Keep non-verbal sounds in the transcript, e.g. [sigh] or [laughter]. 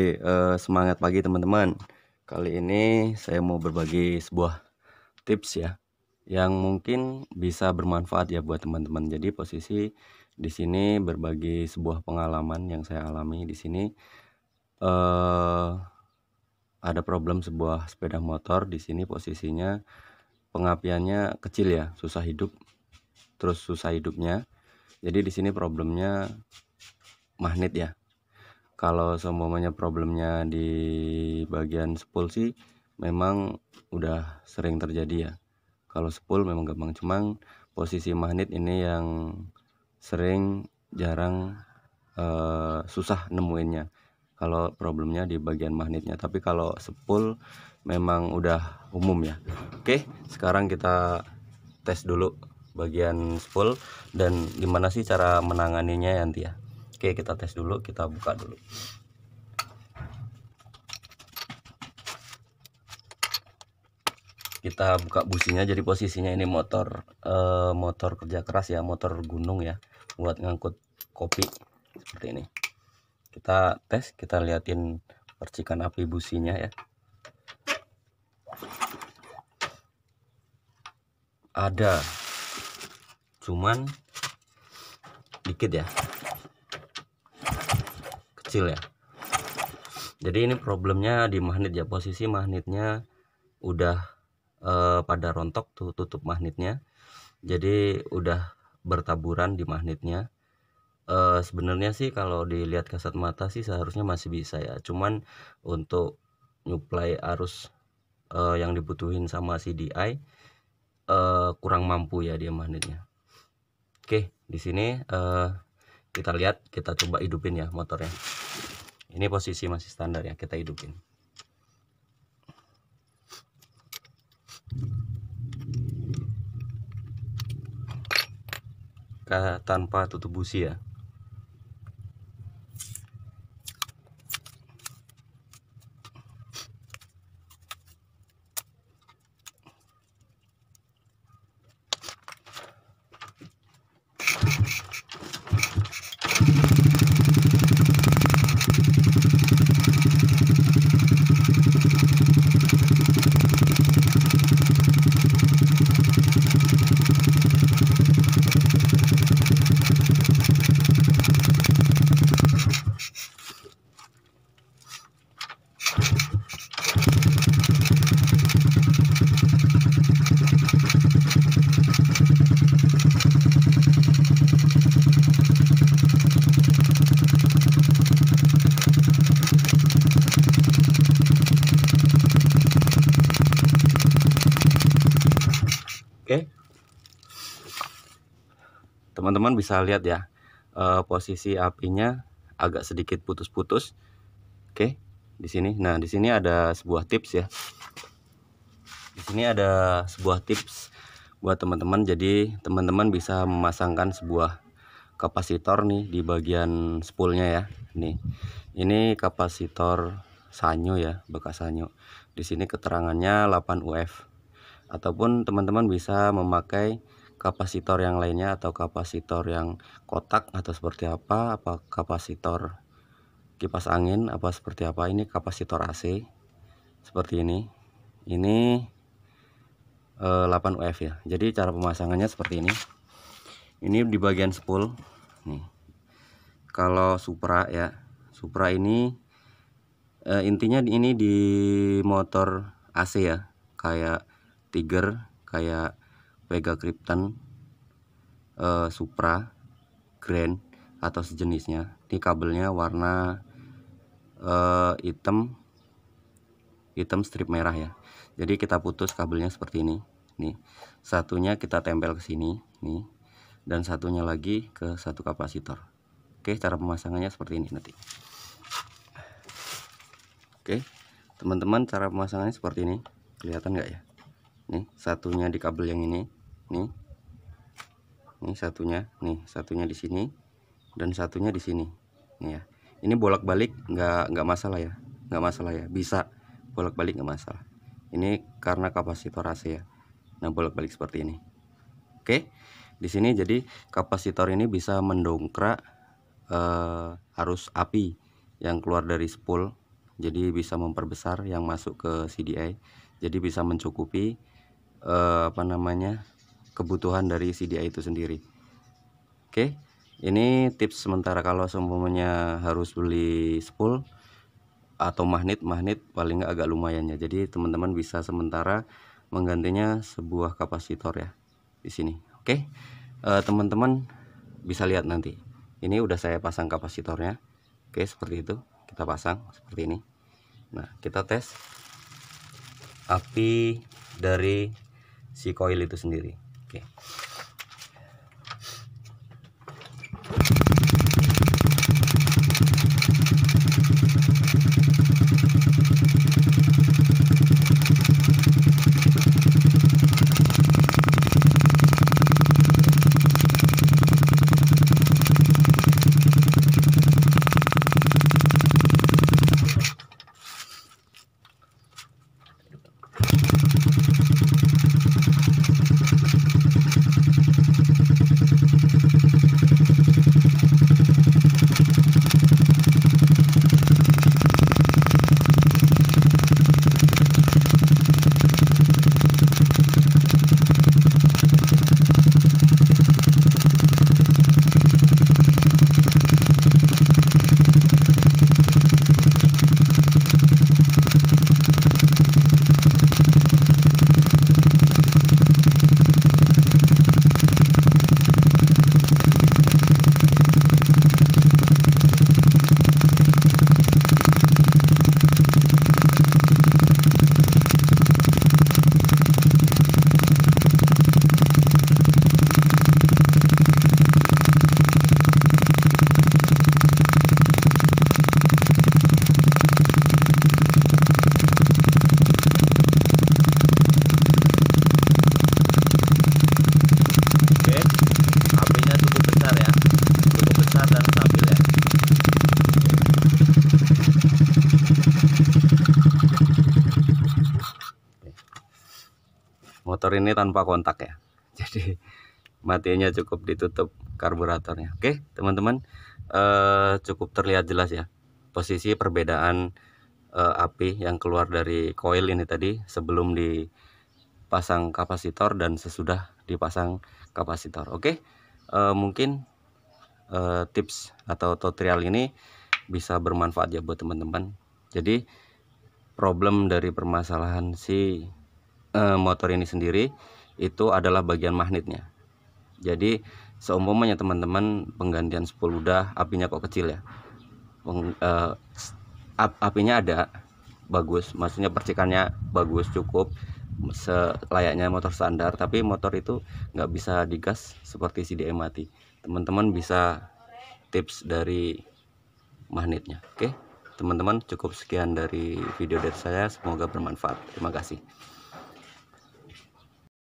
Oke, uh, semangat pagi teman-teman. Kali ini saya mau berbagi sebuah tips ya yang mungkin bisa bermanfaat ya buat teman-teman. Jadi posisi di sini berbagi sebuah pengalaman yang saya alami di sini uh, ada problem sebuah sepeda motor di sini posisinya pengapiannya kecil ya, susah hidup. Terus susah hidupnya. Jadi di sini problemnya magnet ya kalau semuanya problemnya di bagian spool sih memang udah sering terjadi ya kalau spool memang gampang cuman posisi magnet ini yang sering jarang eh, susah nemuinnya kalau problemnya di bagian magnetnya tapi kalau spool memang udah umum ya oke sekarang kita tes dulu bagian spool dan gimana sih cara menanganinya ya nanti ya Oke, kita tes dulu, kita buka dulu. Kita buka businya jadi posisinya ini motor eh, motor kerja keras ya, motor gunung ya buat ngangkut kopi seperti ini. Kita tes, kita liatin percikan api businya ya. Ada cuman dikit ya kecil ya jadi ini problemnya di magnet ya posisi magnetnya udah eh, pada rontok tuh tutup magnetnya jadi udah bertaburan di magnetnya eh, sebenarnya sih kalau dilihat kasat mata sih seharusnya masih bisa ya cuman untuk nyuplai arus eh, yang dibutuhin sama CDI eh, kurang mampu ya dia magnetnya oke di sini eh, kita lihat kita coba hidupin ya motornya ini posisi masih standar ya kita hidupin tanpa tutup busi ya teman-teman bisa lihat ya uh, posisi apinya agak sedikit putus-putus oke di sini nah di sini ada sebuah tips ya di sini ada sebuah tips buat teman-teman jadi teman-teman bisa memasangkan sebuah kapasitor nih di bagian spoolnya ya nih ini kapasitor sanyo ya bekas sanyo di sini keterangannya 8 UF ataupun teman-teman bisa memakai kapasitor yang lainnya atau kapasitor yang kotak atau seperti apa apa kapasitor kipas angin apa seperti apa ini kapasitor AC seperti ini ini e, 8 UF ya jadi cara pemasangannya seperti ini ini di bagian spool nih kalau Supra ya Supra ini e, intinya ini di motor AC ya kayak Tiger kayak Vega Krypton uh, Supra Grand atau sejenisnya ini kabelnya warna uh, hitam hitam strip merah ya jadi kita putus kabelnya seperti ini nih satunya kita tempel ke sini nih dan satunya lagi ke satu kapasitor oke cara pemasangannya seperti ini nanti Oke, teman-teman cara pemasangannya seperti ini. Kelihatan nggak ya? Nih, satunya di kabel yang ini, nih nih satunya nih satunya di sini dan satunya di sini nih ya ini bolak-balik nggak nggak masalah ya nggak masalah ya bisa bolak-balik nggak masalah ini karena kapasitor AC ya nah bolak-balik seperti ini oke di sini jadi kapasitor ini bisa mendongkrak eh, arus api yang keluar dari spool jadi bisa memperbesar yang masuk ke CDI jadi bisa mencukupi eh, apa namanya kebutuhan dari CDI itu sendiri oke ini tips sementara kalau semuanya harus beli spool atau magnet magnet paling nggak agak lumayan ya jadi teman-teman bisa sementara menggantinya sebuah kapasitor ya di sini oke eh, teman-teman bisa lihat nanti ini udah saya pasang kapasitornya oke seperti itu kita pasang seperti ini nah kita tes api dari si coil itu sendiri け motor ini tanpa kontak ya [laughs] jadi matinya cukup ditutup karburatornya oke teman-teman eh, cukup terlihat jelas ya posisi perbedaan eh, api yang keluar dari koil ini tadi sebelum dipasang kapasitor dan sesudah dipasang kapasitor oke eh, mungkin eh, tips atau tutorial ini bisa bermanfaat ya buat teman-teman jadi problem dari permasalahan si Eh, motor ini sendiri itu adalah bagian magnetnya jadi seumpamanya teman-teman penggantian spul udah apinya kok kecil ya Peng, eh, ap, apinya ada bagus maksudnya percikannya bagus cukup selayaknya motor standar tapi motor itu nggak bisa digas seperti CDM mati teman-teman bisa tips dari magnetnya oke teman-teman cukup sekian dari video dari saya semoga bermanfaat terima kasih